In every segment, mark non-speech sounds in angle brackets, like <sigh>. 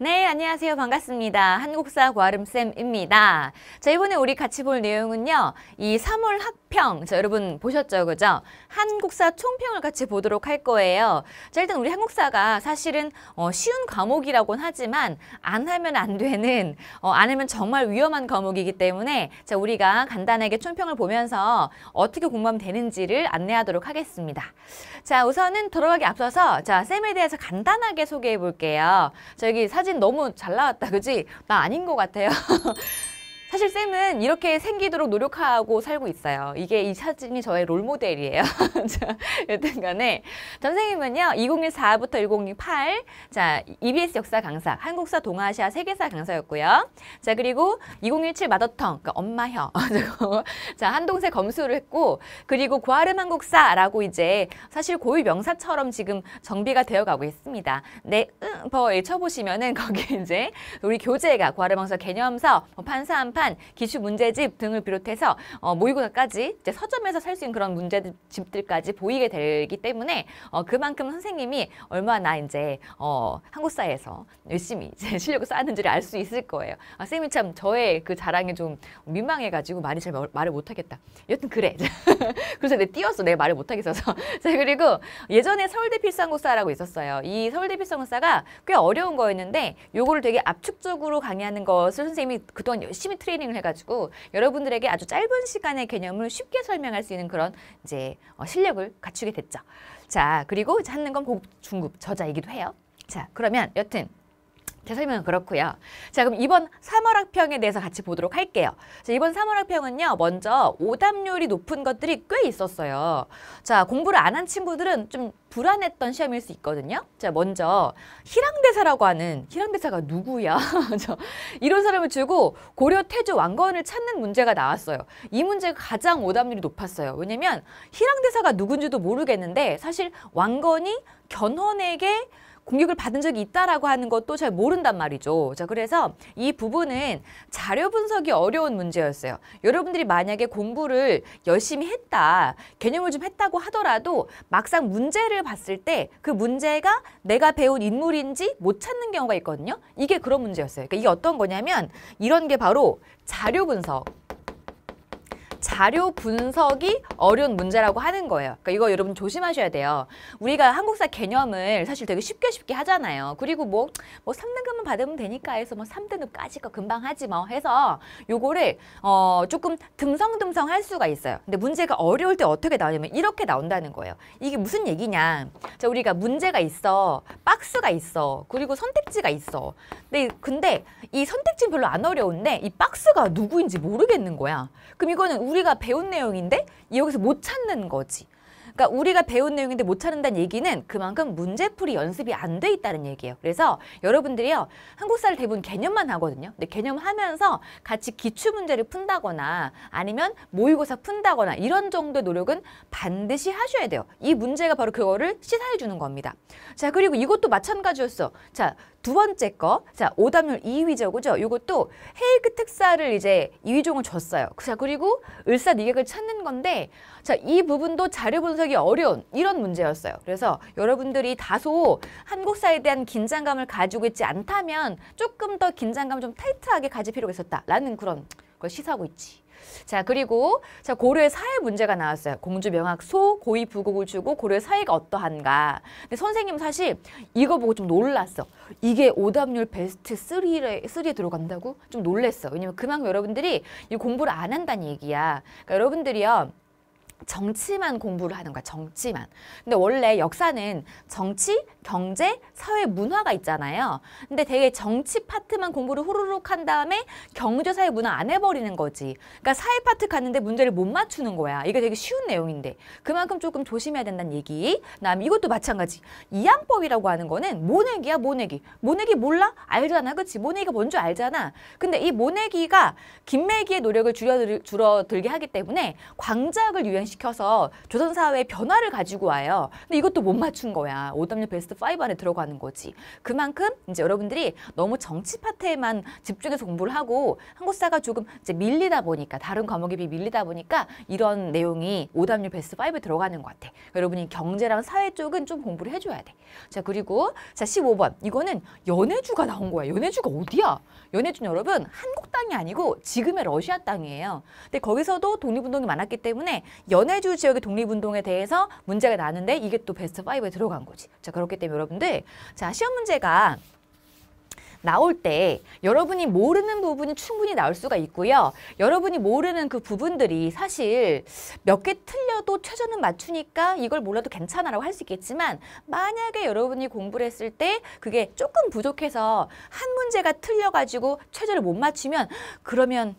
네, 안녕하세요. 반갑습니다. 한국사 과름쌤입니다. 자, 이번에 우리 같이 볼 내용은요. 이삼월 학평, 자, 여러분 보셨죠? 그죠? 한국사 총평을 같이 보도록 할 거예요. 자, 일단 우리 한국사가 사실은 어, 쉬운 과목이라고는 하지만 안 하면 안 되는, 어, 안 하면 정말 위험한 과목이기 때문에 자, 우리가 간단하게 총평을 보면서 어떻게 공부하면 되는지를 안내하도록 하겠습니다. 자, 우선은 들어가기 앞서서 자, 쌤에 대해서 간단하게 소개해 볼게요. 자, 여기 사진 사진 너무 잘 나왔다 그지? 나 아닌 것 같아요 <laughs> 사실 쌤은 이렇게 생기도록 노력하고 살고 있어요. 이게 이 사진이 저의 롤모델이에요. <laughs> 자, 여튼 간에. 선생님은요, 2014부터 2008, 자, EBS 역사 강사, 한국사 동아시아 세계사 강사였고요. 자, 그리고 2017 마더텅, 그러니까 엄마혀. <laughs> 자, 한동세 검수를 했고, 그리고 고아름 한국사라고 이제 사실 고유 명사처럼 지금 정비가 되어 가고 있습니다. 네, 응, 버 쳐보시면은 거기 이제 우리 교재가 고아름 한국사 개념서, 뭐 판사 한 평판, 기출 문제집 등을 비롯해서 어, 모의고사까지 이제 서점에서 살 수 있는 그런 문제집들까지 보이게 되기 때문에 어, 그만큼 선생님이 얼마나 이제 어, 한국사에서 열심히 이제 <laughs> 실력을 쌓았는지를 알 수 있을 거예요. 아, 선생님이참 저의 그 자랑에 좀 민망해가지고 말이 잘 말을 못하겠다. 여튼 그래. <laughs> 그래서 내 띄웠어. 내가 말을 못하겠어서. <laughs> 자 그리고 예전에 서울대 필상고사라고 있었어요. 이 서울대 필상고사가 꽤 어려운 거였는데 요거를 되게 압축적으로 강의하는 것을 선생님이 그동안 열심히 트레이닝을 해가지고 여러분들에게 아주 짧은 시간의 개념을 쉽게 설명할 수 있는 그런 이제 어, 실력을 갖추게 됐죠. 자, 그리고 찾는 건 고급, 중급 저자이기도 해요. 자, 그러면 여튼 제 설명은 그렇고요. 자 그럼 이번 삼월 학평에 대해서 같이 보도록 할게요. 자, 이번 삼월 학평은요. 먼저 오답률이 높은 것들이 꽤 있었어요. 자 공부를 안 한 친구들은 좀 불안했던 시험일 수 있거든요. 자 먼저 희랑대사라고 하는 희랑대사가 누구야? <laughs> 저 이런 사람을 주고 고려 태조 왕건을 찾는 문제가 나왔어요. 이 문제가 가장 오답률이 높았어요. 왜냐면 희랑대사가 누군지도 모르겠는데 사실 왕건이 견훤에게 공격을 받은 적이 있다라고 하는 것도 잘 모른단 말이죠. 자, 그래서 이 부분은 자료 분석이 어려운 문제였어요. 여러분들이 만약에 공부를 열심히 했다, 개념을 좀 했다고 하더라도 막상 문제를 봤을 때 그 문제가 내가 배운 인물인지 못 찾는 경우가 있거든요. 이게 그런 문제였어요. 그러니까 이게 어떤 거냐면 이런 게 바로 자료 분석. 자료 분석이 어려운 문제라고 하는 거예요. 그러니까 이거 여러분 조심하셔야 돼요. 우리가 한국사 개념을 사실 되게 쉽게 쉽게 하잖아요. 그리고 뭐, 뭐 3등급만 받으면 되니까 해서 뭐 3등급까지 가 금방 하지 뭐 해서 요거를 어, 조금 듬성듬성 할 수가 있어요. 근데 문제가 어려울 때 어떻게 나오냐면 이렇게 나온다는 거예요. 이게 무슨 얘기냐. 자, 우리가 문제가 있어. 박스가 있어. 그리고 선택지가 있어. 근데, 네, 근데 이 선택지는 별로 안 어려운데 이 박스가 누구인지 모르겠는 거야. 그럼 이거는 우리가 우리가 배운 내용인데 여기서 못 찾는 거지. 그러니까 우리가 배운 내용인데 못 찾는다는 얘기는 그만큼 문제풀이 연습이 안 돼 있다는 얘기예요. 그래서 여러분들이요. 한국사를 대부분 개념만 하거든요. 근데 개념하면서 같이 기출 문제를 푼다거나 아니면 모의고사 푼다거나 이런 정도의 노력은 반드시 하셔야 돼요. 이 문제가 바로 그거를 시사해 주는 겁니다. 자, 그리고 이것도 마찬가지였어. 자, 두 번째 거. 자, 오답률 2위저고죠. 요것도 헤이그 특사를 이제 2위종을 줬어요. 자, 그리고 을사니객을 찾는 건데 자, 이 부분도 자료 분석이 어려운 이런 문제였어요. 그래서 여러분들이 다소 한국사에 대한 긴장감을 가지고 있지 않다면 조금 더 긴장감을 좀 타이트하게 가질 필요가 있었다라는 그런 그걸 시사하고 있지. 자 그리고 자 고려의 사회 문제가 나왔어요. 공주 명학 소 고위 부국을 주고 고려의 사회가 어떠한가. 근데 선생님 사실 이거 보고 좀 놀랐어. 이게 오답률 베스트 3에, 3에 들어간다고? 좀 놀랬어. 왜냐면 그만큼 여러분들이 이 공부를 안 한다는 얘기야. 그러니까 여러분들이요. 정치만 공부를 하는 거야. 정치만. 근데 원래 역사는 정치, 경제, 사회, 문화가 있잖아요. 근데 되게 정치 파트만 공부를 후루룩 한 다음에 경제, 사회, 문화 안 해버리는 거지. 그러니까 사회 파트 갔는데 문제를 못 맞추는 거야. 이게 되게 쉬운 내용인데 그만큼 조금 조심해야 된다는 얘기. 다음 이것도 마찬가지. 이항법이라고 하는 거는 모내기야 모내기. 모내기 몰라? 알잖아. 그치? 모내기가 뭔 줄 알잖아. 근데 이 모내기가 김매기의 노력을 줄여들, 줄어들게 하기 때문에 광작을 유행 발전시켜서 조선 사회의 변화를 가지고 와요. 근데 이것도 못 맞춘 거야. 오답률 베스트 5 안에 들어가는 거지. 그만큼 이제 여러분들이 너무 정치 파트에만 집중해서 공부를 하고 한국사가 조금 이제 밀리다 보니까 다른 과목에 비해 밀리다 보니까 이런 내용이 오답률 베스트 5에 들어가는 것 같아. 여러분이 경제랑 사회 쪽은 좀 공부를 해줘야 돼. 자 그리고 자 15번 이거는 연해주가 나온 거야. 연해주가 어디야? 연해주는 여러분 한국 땅이 아니고 지금의 러시아 땅이에요. 근데 거기서도 독립운동이 많았기 때문에 연해주 지역의 독립운동에 대해서 문제가 나는데 이게 또 베스트 5에 들어간 거지. 자 그렇기 때문에 여러분들 자 시험 문제가 나올 때 여러분이 모르는 부분이 충분히 나올 수가 있고요. 여러분이 모르는 그 부분들이 사실 몇 개 틀려도 최저는 맞추니까 이걸 몰라도 괜찮아라고 할 수 있겠지만 만약에 여러분이 공부를 했을 때 그게 조금 부족해서 한 문제가 틀려가지고 최저를 못 맞추면 그러면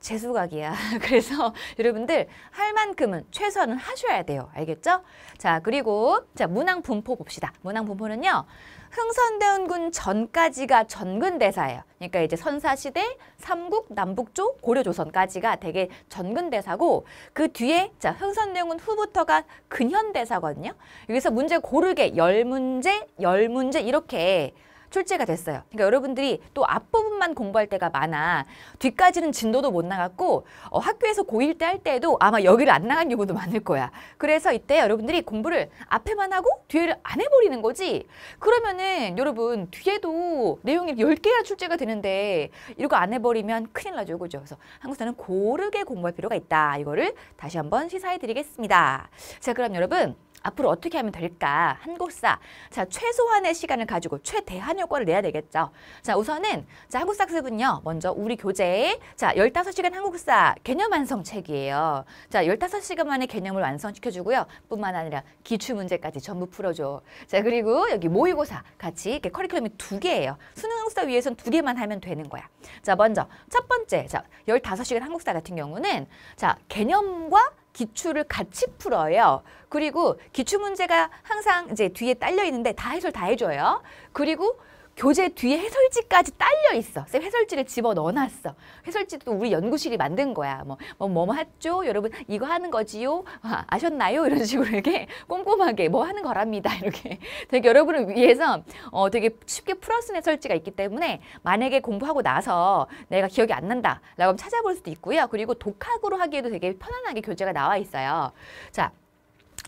재수각이야. <laughs> 그래서 여러분들 할 만큼은 최선한은 하셔야 돼요. 알겠죠? 자, 그리고 자 문항 분포 봅시다. 문항 분포는요. 흥선대원군 전까지가 전근대사예요. 그러니까 이제 선사시대, 삼국, 남북조, 고려조선까지가 되게 전근대사고 그 뒤에 자 흥선대원군 후부터가 근현대사거든요. 여기서 문제 고르게 열문제열문제 이렇게 출제가 됐어요. 그러니까 여러분들이 또 앞부분만 공부할 때가 많아 뒤까지는 진도도 못 나갔고 어, 학교에서 고1때 할 때에도 아마 여기를 안 나간 경우도 많을 거야. 그래서 이때 여러분들이 공부를 앞에만 하고 뒤에를 안 해버리는 거지. 그러면은 여러분 뒤에도 내용이 1 0개나 출제가 되는데 이거 안 해버리면 큰일 나죠. 그죠? 그래서 한국사는 고르게 공부할 필요가 있다. 이거를 다시 한번 시사해 드리겠습니다. 자 그럼 여러분 앞으로 어떻게 하면 될까? 한국사. 자, 최소한의 시간을 가지고 최대한 효과를 내야 되겠죠. 자, 우선은 자, 한국사 학습은요. 먼저 우리 교재에 자, 열다섯 시간 한국사 개념 완성 책이에요. 자, 열다섯 시간 만에 개념을 완성시켜 주고요. 뿐만 아니라 기출 문제까지 전부 풀어 줘. 자, 그리고 여기 모의고사 같이 이렇게 커리큘럼이 두 개예요. 수능 한국사 위에선 두 개만 하면 되는 거야. 자, 먼저 첫 번째. 자, 열다섯 시간 한국사 같은 경우는 자, 개념과 기출을 같이 풀어요. 그리고 기출 문제가 항상 이제 뒤에 딸려 있는데 다 해설 다 해줘요. 그리고 교재 뒤에 해설지까지 딸려 있어. 쌤 해설지를 집어 넣어놨어. 해설지도 우리 연구실이 만든 거야. 뭐, 뭐, 뭐, 뭐 했죠? 여러분, 이거 하는 거지요? 아, 아 셨나요 이런 식으로 이렇게 <laughs> 꼼꼼하게 뭐 하는 거랍니다. <laughs> 이렇게 되게 여러분을 위해서 어, 되게 쉽게 풀어쓴 해설지가 있기 때문에 만약에 공부하고 나서 내가 기억이 안 난다. 라고 하면 찾아볼 수도 있고요. 그리고 독학으로 하기에도 되게 편안하게 교재가 나와 있어요. 자,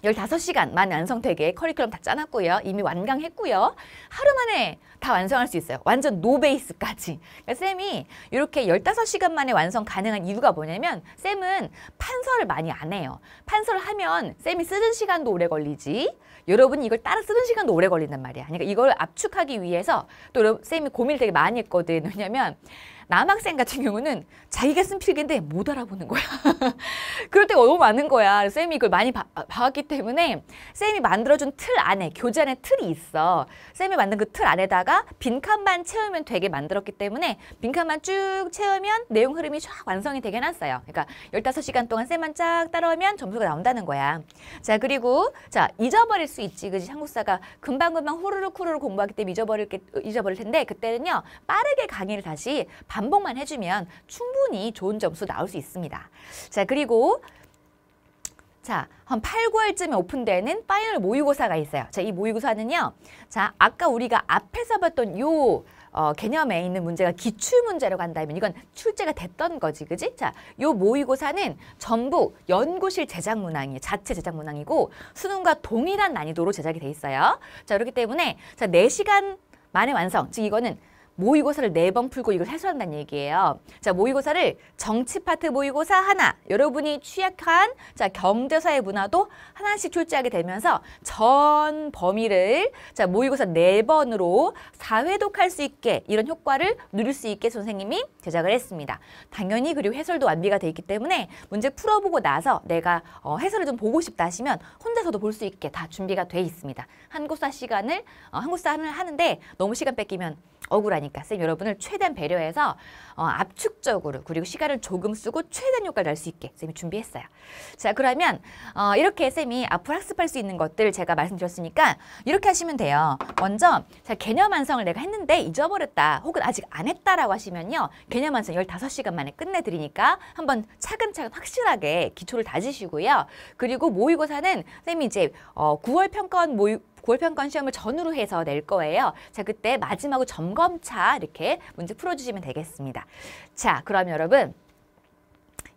열다섯 시간만 완성되게 커리큘럼 다 짜놨고요. 이미 완강했고요. 하루 만에 다 완성할 수 있어요. 완전 노베이스까지. 그러니까 쌤이 이렇게 열다섯 시간 만에 완성 가능한 이유가 뭐냐면 쌤은 판서를 많이 안 해요. 판서를 하면 쌤이 쓰는 시간도 오래 걸리지 여러분이 이걸 따라 쓰는 시간도 오래 걸린단 말이야. 그러니까 이걸 압축하기 위해서 또 쌤이 고민을 되게 많이 했거든. 왜냐면 남학생 같은 경우는 자기가 쓴 필기인데 못 알아보는 거야. <laughs> 그럴 때가 너무 많은 거야. 쌤이 이걸 많이 봐, 왔기 때문에 쌤이 만들어준 틀 안에, 교재 안에 틀이 있어. 쌤이 만든 그 틀 안에다가 빈칸만 채우면 되게 만들었기 때문에 빈칸만 쭉 채우면 내용 흐름이 쫙 완성이 되게 났어요 그러니까 열다섯 시간 동안 쌤만 쫙 따라오면 점수가 나온다는 거야. 자, 그리고 자 잊어버릴 수 있지, 그지? 한국사가 금방금방 후루룩 후루룩 공부하기 때문에 잊어버릴, 게, 잊어버릴 텐데 그때는요. 빠르게 강의를 다시 반 반복만 해주면 충분히 좋은 점수 나올 수 있습니다. 자, 그리고 자, 한 8, 9월쯤에 오픈되는 파이널 모의고사가 있어요. 자, 이 모의고사는요. 자, 아까 우리가 앞에서 봤던 요 어, 개념에 있는 문제가 기출문제라고 한다면 이건 출제가 됐던 거지, 그지? 자, 요 모의고사는 전부 연구실 제작 문항이에요. 자체 제작 문항이고 수능과 동일한 난이도로 제작이 돼 있어요. 자, 그렇기 때문에 자, 4시간 만에 완성. 즉 이거는 모의고사를 네 번 풀고 이걸 해소한다는 얘기예요. 자, 모의고사를 정치 파트 모의고사 하나, 여러분이 취약한 자, 경제사의 문화도 하나씩 출제하게 되면서 전 범위를 자, 모의고사 네 번으로 사회독할 수 있게 이런 효과를 누릴 수 있게 선생님이 제작을 했습니다. 당연히 그리고 해설도 완비가 돼 있기 때문에 문제 풀어보고 나서 내가 어, 해설을 좀 보고 싶다 하시면 혼자서도 볼 수 있게 다 준비가 돼 있습니다. 한국사 시간을 어, 한국사 하는데 너무 시간 뺏기면 억울하니까 쌤 여러분을 최대한 배려해서 어, 압축적으로 그리고 시간을 조금 쓰고 최대한 효과를 낼수 있게 쌤이 준비했어요. 자 그러면 어, 이렇게 쌤이 앞으로 학습할 수 있는 것들 제가 말씀드렸으니까 이렇게 하시면 돼요. 먼저 자, 개념 완성을 내가 했는데 잊어버렸다 혹은 아직 안 했다라고 하시면요. 개념 완성 15시간 만에 끝내드리니까 한번 차근차근 확실하게 기초를 다지시고요. 그리고 모의고사는 쌤이 이제 어, 9월 평가원 모의 고일평권 시험을 전후로 해서 낼 거예요. 자, 그때 마지막으로 점검차 이렇게 문제 풀어주시면 되겠습니다. 자, 그럼 여러분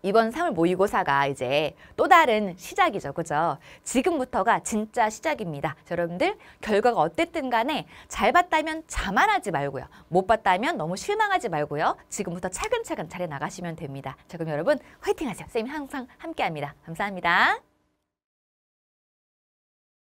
이번 3월 모의고사가 이제 또 다른 시작이죠. 그죠? 지금부터가 진짜 시작입니다. 여러분들 결과가 어땠든 간에 잘 봤다면 자만하지 말고요. 못 봤다면 너무 실망하지 말고요. 지금부터 차근차근 잘해 나가시면 됩니다. 자 그럼 여러분 화이팅 하세요. 선생님 항상 함께합니다. 감사합니다.